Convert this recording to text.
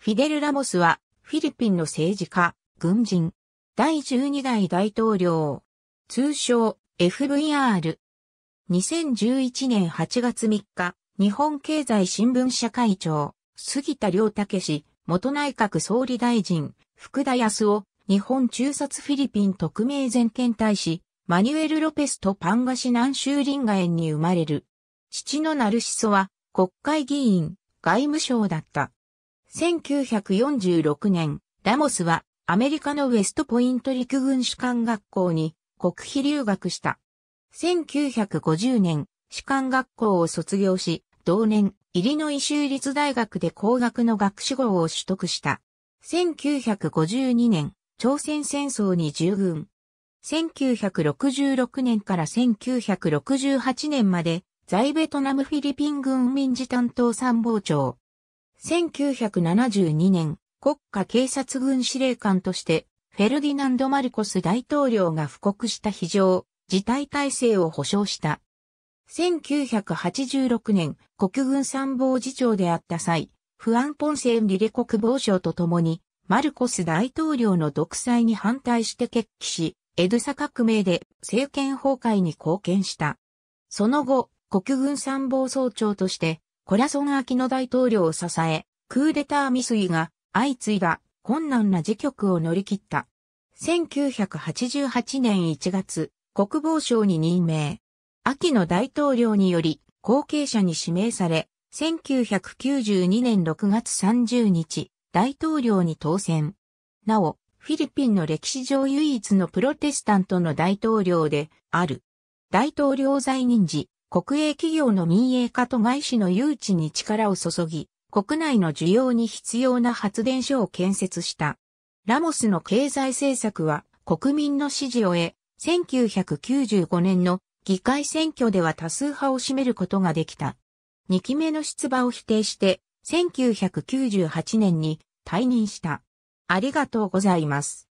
フィデル・ラモスは、フィリピンの政治家、軍人、第12代大統領、通称 FVR。2011年8月3日、日本経済新聞社会長、杉田良武氏、元内閣総理大臣、福田康夫、日本中殺フィリピン特命全権大使、マニュエル・ロペスとパンガシ南州林外園に生まれる。父のナルシソは、国会議員、外務省だった。1946年、ラモスはアメリカのウェストポイント陸軍士官学校に国費留学した。1950年、士官学校を卒業し、同年、イリノイ州立大学で工学の学士号を取得した。1952年、朝鮮戦争に従軍。1966年から1968年まで、在ベトナムフィリピン軍民事担当参謀長、1972年、国家警察軍司令官として、フェルディナンド・マルコス大統領が布告した非常、事態体制を保障した。1986年、国軍参謀次長であった際、フアン・ポンセン・リレ国防相と共に、マルコス大統領の独裁に反対して決起し、エドサ革命で政権崩壊に貢献した。その後、国軍参謀総長として、コラソン・アキノ大統領を支え、クーデター未遂が相次いだ困難な時局を乗り切った。1988年1月、国防省に任命。秋の大統領により後継者に指名され、1992年6月30日、大統領に当選。なお、フィリピンの歴史上唯一のプロテスタントの大統領である。大統領在任時、国営企業の民営化と外資の誘致に力を注ぎ、国内の需要に必要な発電所を建設した。ラモスの経済政策は国民の支持を得、1995年の議会選挙では多数派を占めることができた。2期目の出馬を否定して、1998年に退任した。ありがとうございます。